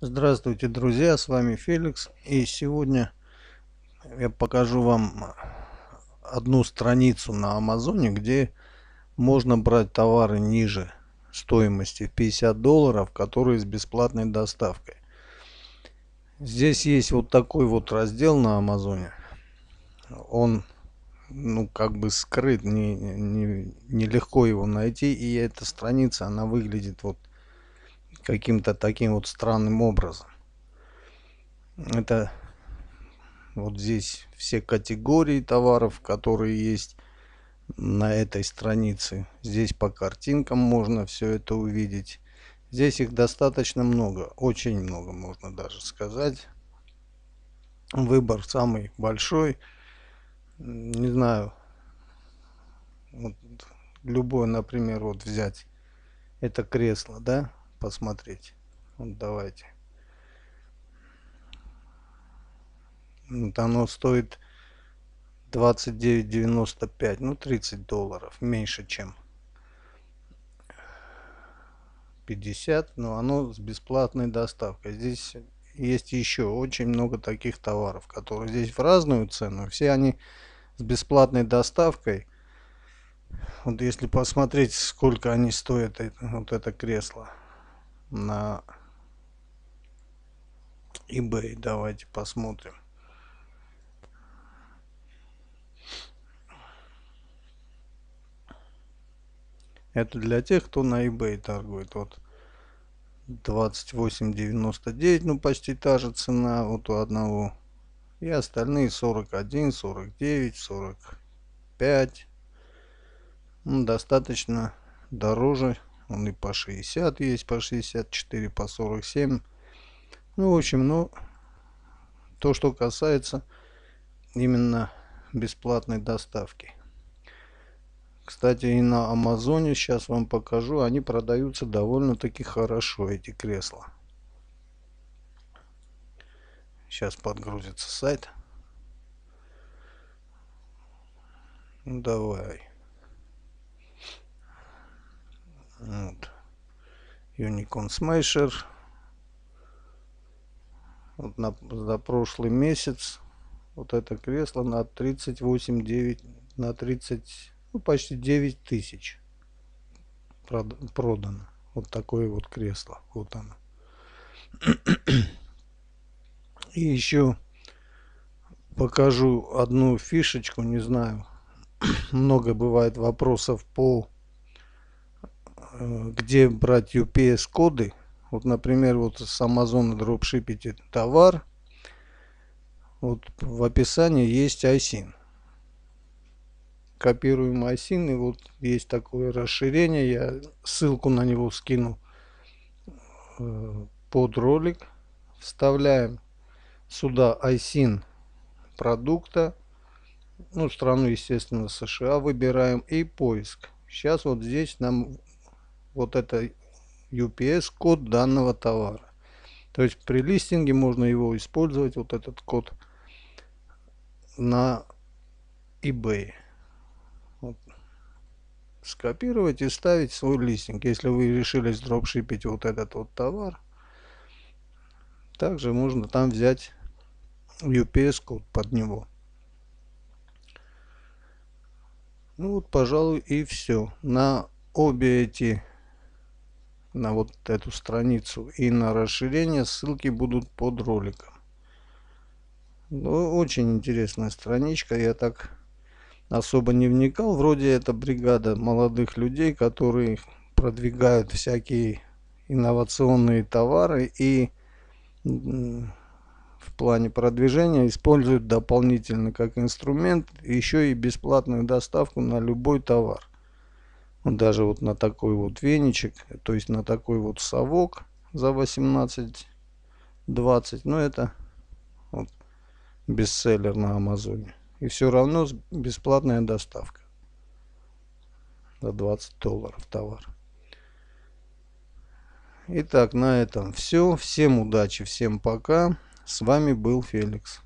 Здравствуйте, друзья! С вами Феликс. И сегодня я покажу вам одну страницу на Амазоне, где можно брать товары ниже стоимости в 50 долларов, которые с бесплатной доставкой. Здесь есть вот такой вот раздел на Амазоне. Он ну как бы скрыт, нелегко не, не, не легко его найти. И эта страница, она выглядит вот каким-то таким вот странным образом. Это вот здесь все категории товаров, которые есть на этой странице. Здесь по картинкам можно все это увидеть. Здесь их достаточно много, очень много можно даже сказать. Выбор самый большой. Не знаю, вот любое, например, вот взять это кресло, да, посмотреть. Вот давайте. Вот оно стоит 29.95, ну 30 долларов, меньше чем 50, но оно с бесплатной доставкой. Здесь есть еще очень много таких товаров, которые здесь в разную цену. Все они с бесплатной доставкой. Вот если посмотреть, сколько они стоят, э, вот это кресло на eBay. Давайте посмотрим. Это для тех, кто на eBay торгует. Вот 28.99, ну почти та же цена вот у одного. И остальные 41, 49, 45. Ну, достаточно дороже он и по 60 есть, по 64, по 47. Ну, в общем, ну, то, что касается именно бесплатной доставки. Кстати, и на Амазоне сейчас вам покажу. Они продаются довольно-таки хорошо, эти кресла. Сейчас подгрузится сайт. давай. Unicorn Smasher. Вот на, за прошлый месяц вот это кресло на 38 9 на 30 ну, почти 9 тысяч продано вот такое вот кресло вот оно и еще покажу одну фишечку не знаю много бывает вопросов по Э, где брать UPS-коды. Вот, например, вот с Amazon дропшипите товар. Вот в описании есть ISIN. Копируем ISIN. И вот есть такое расширение. Я ссылку на него скину э, под ролик. Вставляем сюда ISIN продукта. Ну, страну, естественно, США выбираем и поиск. Сейчас вот здесь нам вот это UPS код данного товара. То есть при листинге можно его использовать, вот этот код на eBay. Вот. Скопировать и ставить свой листинг. Если вы решили дропшипить вот этот вот товар, также можно там взять UPS код под него. Ну вот, пожалуй, и все. На обе эти на вот эту страницу и на расширение ссылки будут под роликом. Ну, очень интересная страничка, я так особо не вникал. Вроде это бригада молодых людей, которые продвигают всякие инновационные товары и в плане продвижения используют дополнительно как инструмент еще и бесплатную доставку на любой товар даже вот на такой вот веничек, то есть на такой вот совок за 18-20. Но ну, это вот, бестселлер на Амазоне. И все равно бесплатная доставка за 20 долларов товар. Итак, на этом все. Всем удачи, всем пока. С вами был Феликс.